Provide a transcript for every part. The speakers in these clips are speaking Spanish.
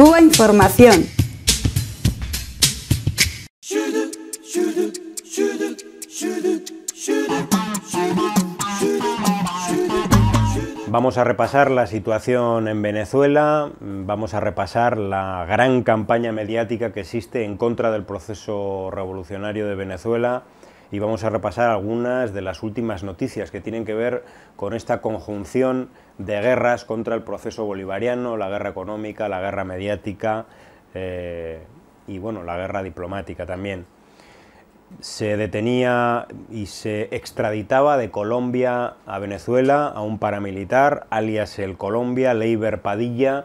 Cuba Información. Vamos a repasar la situación en Venezuela, vamos a repasar la gran campaña mediática que existe en contra del proceso revolucionario de Venezuela, y vamos a repasar algunas de las últimas noticias que tienen que ver con esta conjunción de guerras contra el proceso bolivariano, la guerra económica, la guerra mediática eh, y bueno, la guerra diplomática también. Se detenía y se extraditaba de Colombia a Venezuela a un paramilitar, alias el Colombia, Leiber Padilla,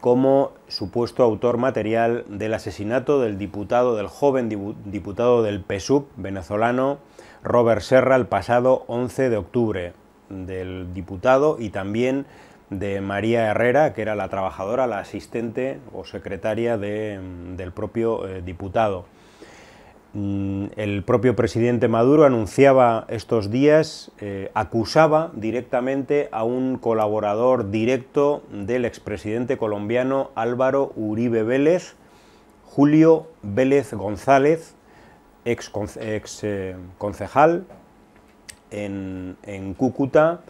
como supuesto autor material del asesinato del diputado, del joven diputado del PSUV venezolano Robert Serra el pasado 11 de octubre, del diputado y también de María Herrera, que era la trabajadora, la asistente o secretaria del propio eh, diputado. Mm, el propio presidente Maduro anunciaba estos días, eh, acusaba directamente a un colaborador directo del expresidente colombiano Álvaro Uribe Vélez, Julio Vélez González, ex, eh, concejal en, Cúcuta,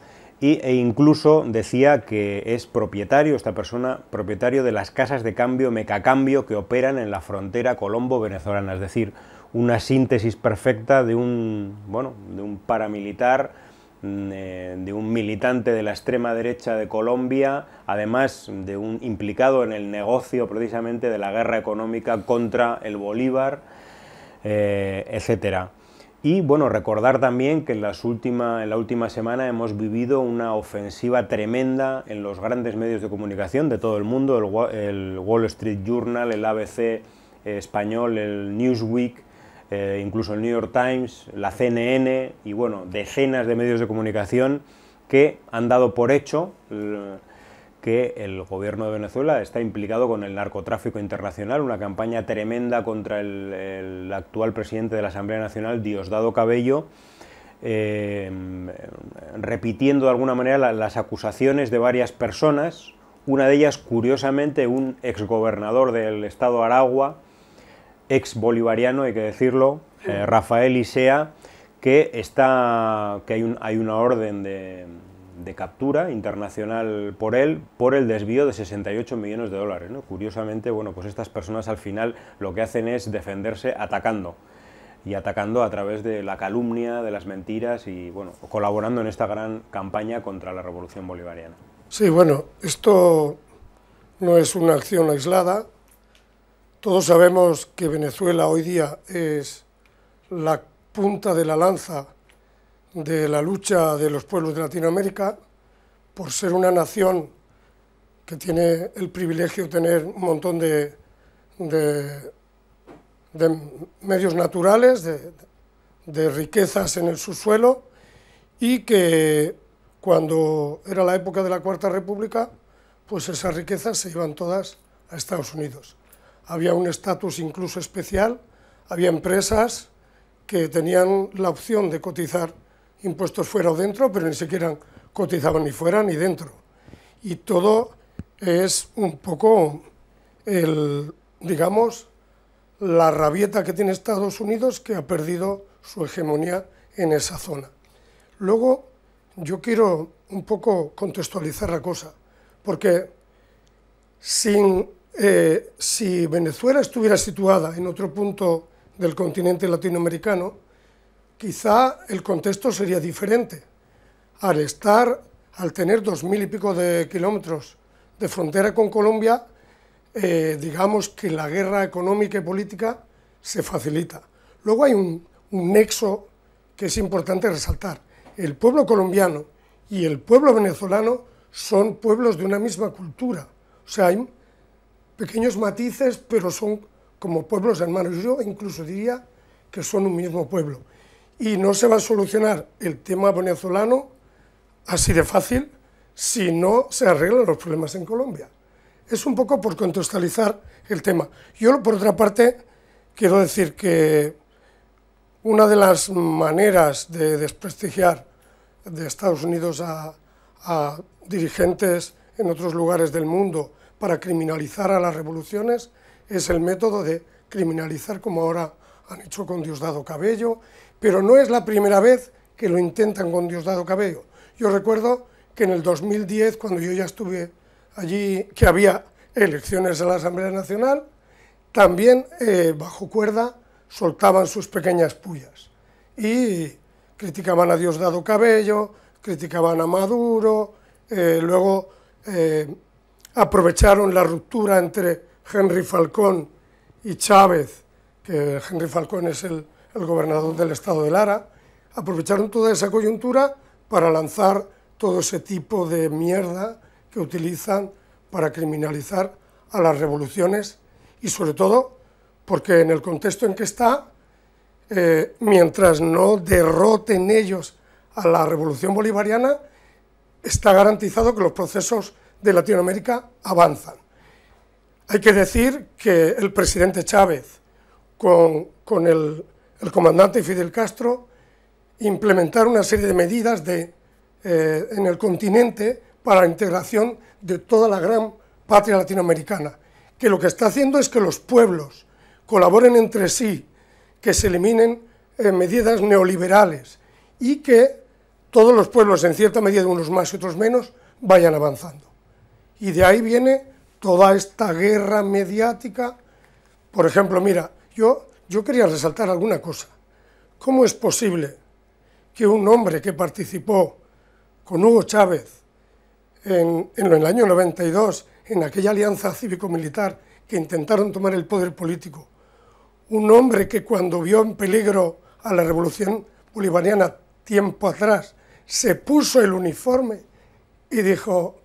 e incluso decía que es propietario, esta persona, propietario de las casas de cambio, mecacambio, que operan en la frontera colombo-venezolana, es decir, una síntesis perfecta de un, bueno, de un paramilitar, mm, eh, de un militante de la extrema derecha de Colombia, además de un implicado en el negocio precisamente de la guerra económica contra el Bolívar, eh, etcétera. Y bueno, recordar también que en, las última, en, la última semana hemos vivido una ofensiva tremenda en los grandes medios de comunicación de todo el mundo, el, el Wall Street Journal, el ABC español, el Newsweek, eh, incluso el New York Times, la CNN y bueno, decenas de medios de comunicación que han dado por hecho eh, que el gobierno de Venezuela está implicado con el narcotráfico internacional, una campaña tremenda contra el, actual presidente de la Asamblea Nacional, Diosdado Cabello, eh, repitiendo de alguna manera las acusaciones de varias personas, una de ellas curiosamente un exgobernador del estado Aragua, ex bolivariano, hay que decirlo, eh, Rafael Isea, que, está, que hay, hay una orden de, captura internacional por él por el desvío de 68 millones de dólares. ¿no? Curiosamente, bueno, pues estas personas al final lo que hacen es defenderse atacando y atacando a través de la calumnia, de las mentiras y bueno, colaborando en esta gran campaña contra la revolución bolivariana. Sí, bueno, esto no es una acción aislada, todos sabemos que Venezuela hoy día es la punta de la lanza de la lucha de los pueblos de Latinoamérica por ser una nación que tiene el privilegio de tener un montón de, medios naturales, de, de riquezas en el subsuelo y que cuando era la época de la Cuarta República, pues esas riquezas se iban todas a Estados Unidos había un estatus incluso especial, había empresas que tenían la opción de cotizar impuestos fuera o dentro, pero ni siquiera cotizaban ni fuera ni dentro. Y todo es un poco el, digamos, la rabieta que tiene Estados Unidos que ha perdido su hegemonía en esa zona. Luego, yo quiero un poco contextualizar la cosa, porque sin eh, si Venezuela estuviera situada en otro punto del continente latinoamericano, quizá el contexto sería diferente. Al estar, al tener dos mil y pico de kilómetros de frontera con Colombia, eh, digamos que la guerra económica y política se facilita. Luego hay un, un nexo que es importante resaltar. El pueblo colombiano y el pueblo venezolano son pueblos de una misma cultura. O sea, pequeños matices, pero son como pueblos hermanos. Yo incluso diría que son un mismo pueblo. Y no se va a solucionar el tema venezolano así de fácil si no se arreglan los problemas en Colombia. Es un poco por contextualizar el tema. Yo, por otra parte, quiero decir que una de las maneras de desprestigiar de Estados Unidos a, dirigentes en otros lugares del mundo, para criminalizar a las revoluciones es el método de criminalizar como ahora han hecho con Diosdado Cabello, pero no es la primera vez que lo intentan con Diosdado Cabello. Yo recuerdo que en el 2010, cuando yo ya estuve allí, que había elecciones a la Asamblea Nacional, también eh, bajo cuerda soltaban sus pequeñas pullas y criticaban a Diosdado Cabello, criticaban a Maduro, eh, luego eh, aprovecharon la ruptura entre Henry Falcón y Chávez, que Henry Falcón es el, gobernador del estado de Lara, aprovecharon toda esa coyuntura para lanzar todo ese tipo de mierda que utilizan para criminalizar a las revoluciones y sobre todo porque en el contexto en que está, eh, mientras no derroten ellos a la revolución bolivariana, está garantizado que los procesos de Latinoamérica avanzan. Hay que decir que el presidente Chávez con, el, comandante Fidel Castro implementaron una serie de medidas eh, en el continente para la integración de toda la gran patria latinoamericana, que lo que está haciendo es que los pueblos colaboren entre sí, que se eliminen eh, medidas neoliberales y que todos los pueblos, en cierta medida, unos más y otros menos, vayan avanzando. Y de ahí viene toda esta guerra mediática. Por ejemplo, mira, yo, yo quería resaltar alguna cosa. ¿Cómo es posible que un hombre que participó con Hugo Chávez en, en el año 92, en aquella alianza cívico-militar que intentaron tomar el poder político, un hombre que cuando vio en peligro a la revolución bolivariana tiempo atrás, se puso el uniforme y dijo,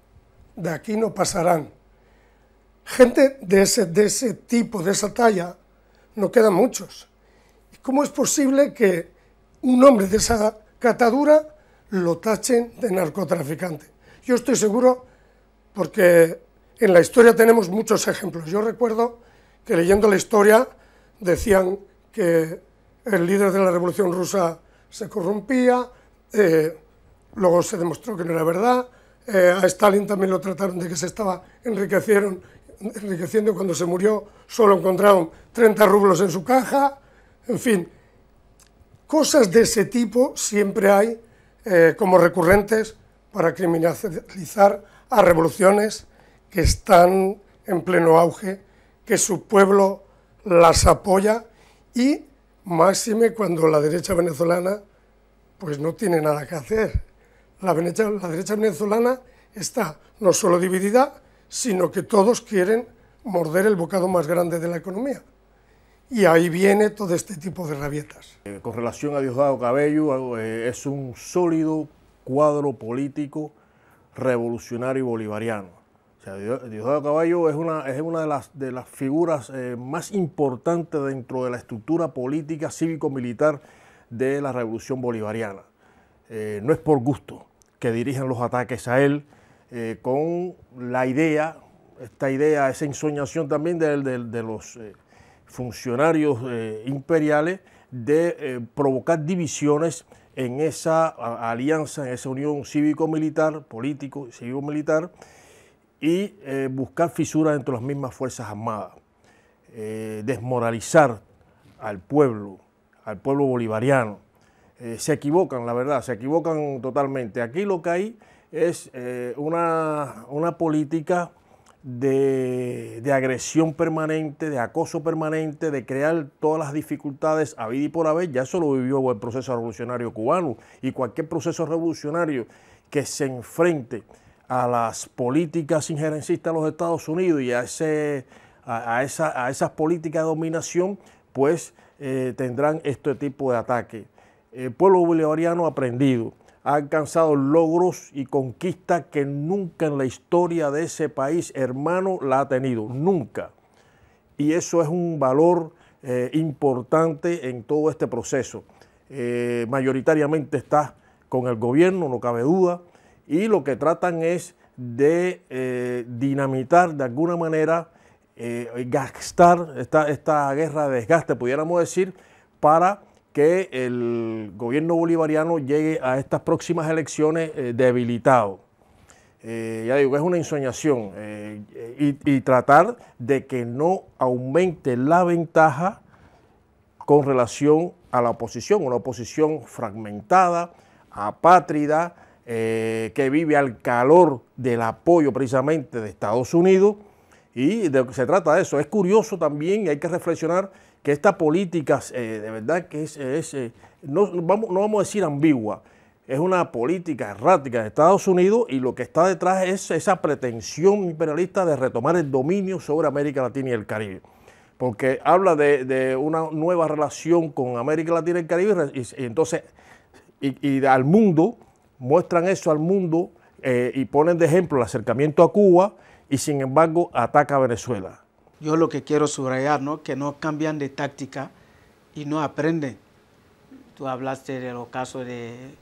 de aquí no pasarán. Gente de ese, de ese tipo, de esa talla, no quedan muchos. ¿Cómo es posible que un hombre de esa catadura lo tachen de narcotraficante? Yo estoy seguro, porque en la historia tenemos muchos ejemplos. Yo recuerdo que leyendo la historia decían que el líder de la Revolución Rusa se corrompía, eh, luego se demostró que no era verdad, eh, a Stalin también lo trataron de que se estaba enriquecieron, enriqueciendo cuando se murió, solo encontraron 30 rublos en su caja, en fin. Cosas de ese tipo siempre hay eh, como recurrentes para criminalizar a revoluciones que están en pleno auge, que su pueblo las apoya y máxime cuando la derecha venezolana pues no tiene nada que hacer. La, derecha venezolana está no solo dividida, sino que todos quieren morder el bocado más grande de la economía. Y ahí viene todo este tipo de rabietas. Eh, con relación a Diosdado Cabello, eh, es un sólido cuadro político revolucionario y bolivariano. Diosdado Cabello es una, es una de, las, de las figuras eh, más importantes dentro de la estructura política cívico-militar de la revolución bolivariana. no es por gusto, que dirigen los ataques a él, eh, con la idea, esta idea, esa ensoñación también de, los eh, funcionarios eh, imperiales de provocar divisiones en esa alianza, en esa unión cívico-militar, político, cívico-militar, y buscar fisuras entre las mismas Fuerzas Armadas, desmoralizar al pueblo, al pueblo bolivariano, eh, se equivocan, la verdad, se equivocan totalmente. Aquí lo que hay es eh, una, política de, agresión permanente, de acoso permanente, de crear todas las dificultades a vida y por haber. Ya eso lo vivió el proceso revolucionario cubano y cualquier proceso revolucionario que se enfrente a las políticas injerencistas de los Estados Unidos y a, ese, a, esa, a esas políticas de dominación, pues eh, tendrán este tipo de ataque el eh, pueblo bolivariano ha aprendido ha alcanzado logros y conquistas que nunca en la historia de ese país hermano la ha tenido, nunca. Y eso es un valor eh, importante en todo este proceso. Eh, mayoritariamente está con el gobierno, no cabe duda, y lo que tratan es de dinamitar de alguna manera, gastar esta, esta guerra de desgaste, pudiéramos decir, para que el gobierno bolivariano llegue a estas próximas elecciones eh, debilitado. Eh, ya digo, es una ensoñación eh, y, tratar de que no aumente la ventaja con relación a la oposición, una oposición fragmentada, apátrida, que vive al calor del apoyo precisamente de Estados Unidos. Y de lo que se trata de eso. Es curioso también y hay que reflexionar que esta política eh, de verdad que es, eh, no, vamos, no vamos a decir ambigua, es una política errática de Estados Unidos y lo que está detrás es esa pretensión imperialista de retomar el dominio sobre América Latina y el Caribe. Porque habla de, una nueva relación con América Latina y el Caribe y, entonces y, al mundo, muestran eso al mundo eh, y ponen de ejemplo el acercamiento a Cuba y sin embargo ataca a Venezuela. Yo lo que quiero subrayar, ¿no? Que no cambian de táctica y no aprenden. Tú hablaste de los casos de,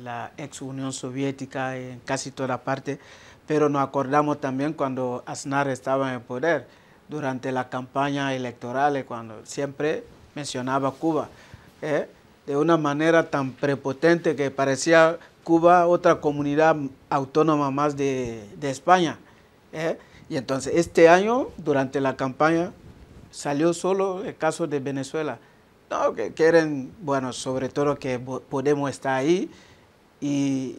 la ex Unión Soviética en casi toda parte, pero nos acordamos también cuando Aznar estaba en poder, durante la campaña electoral, eh, cuando siempre mencionaba Cuba, ¿eh? de una manera tan prepotente que parecía Cuba otra comunidad autónoma más de, de España. ¿eh? Y entonces este año, durante la campaña, salió solo el caso de Venezuela. No, que quieren, bueno, sobre todo que Podemos estar ahí y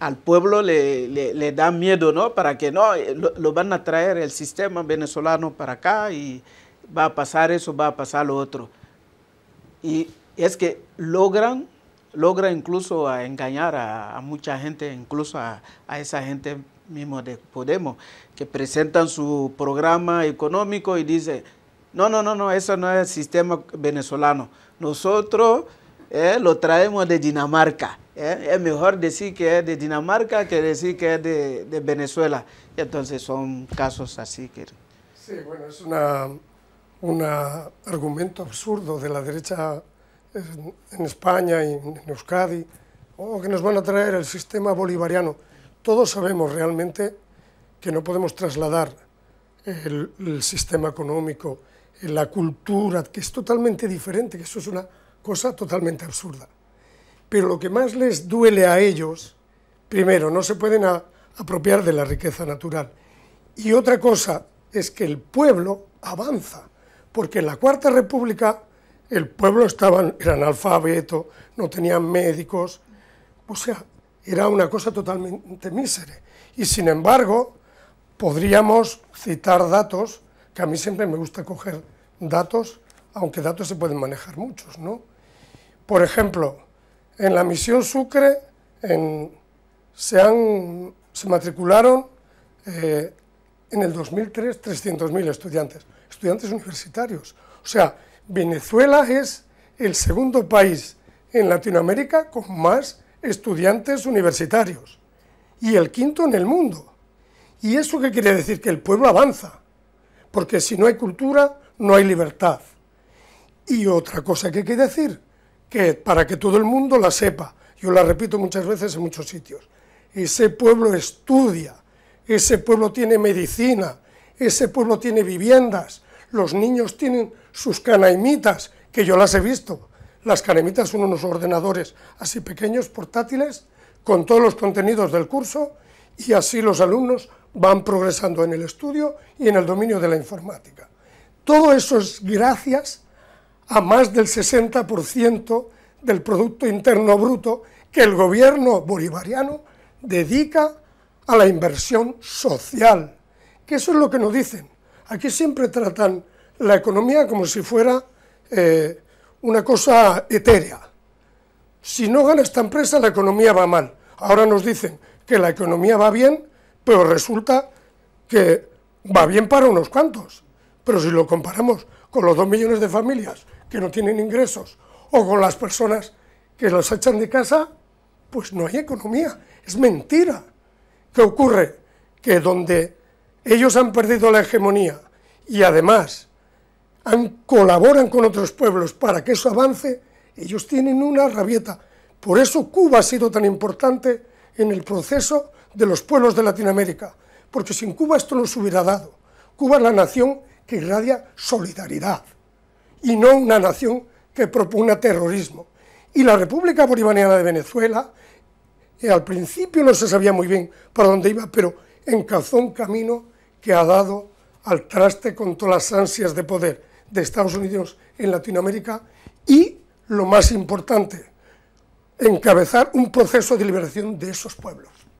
al pueblo le, da miedo, ¿no? Para que no, eh, lo, van a traer el sistema venezolano para acá y va a pasar eso, va a pasar lo otro. Y es que logran, logran incluso a engañar a, mucha gente, incluso a esa gente mismo de Podemos, que presentan su programa económico y dicen, no, no, no, no, eso no es el sistema venezolano. Nosotros eh, lo traemos de Dinamarca. Eh. Es mejor decir que es de Dinamarca que decir que es de, Venezuela. Y entonces son casos así que... Sí, bueno, es un argumento absurdo de la derecha en, España y en Euskadi, o oh, que nos van a traer el sistema bolivariano. Todos sabemos realmente que no podemos trasladar el, sistema económico, la cultura, que es totalmente diferente, que eso es una cosa totalmente absurda. Pero lo que más les duele a ellos, primero, no se pueden apropiar de la riqueza natural. Y otra cosa es que el pueblo avanza, porque en la Cuarta República el pueblo estaba, era analfabeto, no tenían médicos, o sea, era una cosa totalmente mísere. Y sin embargo, podríamos citar datos, que a mí siempre me gusta coger datos, aunque datos se pueden manejar muchos, ¿no? Por ejemplo, en la misión Sucre se, se, matricularon eh, en el 2003 300.000 estudiantes, estudiantes universitarios. O sea, Venezuela es el segundo país en Latinoamérica con más estudiantes universitarios y el quinto en el mundo. ¿Y eso qué quiere decir? Que el pueblo avanza, porque si no hay cultura, no hay libertad. Y otra cosa que quiere decir, que para que todo el mundo la sepa, yo la repito muchas veces en muchos sitios, ese pueblo estudia, ese pueblo tiene medicina, ese pueblo tiene viviendas, los niños tienen sus canaimitas, que yo las he visto, las Canemitas son unos ordenadores así pequeños, portátiles, con todos los contenidos del curso y así los alumnos van progresando en el estudio y en el dominio de la informática. Todo eso es gracias a más del 60% del Producto Interno Bruto que el gobierno bolivariano dedica a la inversión social, que eso es lo que nos dicen. Aquí siempre tratan la economía como si fuera eh, una cosa etérea. Si no gana esta empresa, la economía va mal. Ahora nos dicen que la economía va bien, pero resulta que va bien para unos cuantos. Pero si lo comparamos con los dos millones de familias que no tienen ingresos o con las personas que las echan de casa, pues no hay economía. Es mentira. ¿Qué ocurre? Que donde ellos han perdido la hegemonía y además colaboran con otros pueblos para que eso avance, ellos tienen una rabieta. Por eso Cuba ha sido tan importante en el proceso de los pueblos de Latinoamérica, porque sin Cuba esto no se hubiera dado. Cuba es la nación que irradia solidaridad y no una nación que propugna terrorismo. Y la República Bolivariana de Venezuela, eh, al principio no se sabía muy bien para dónde iba, pero encazó un camino que ha dado al traste con todas las ansias de poder de Estados Unidos en Latinoamérica y, lo más importante, encabezar un proceso de liberación de esos pueblos.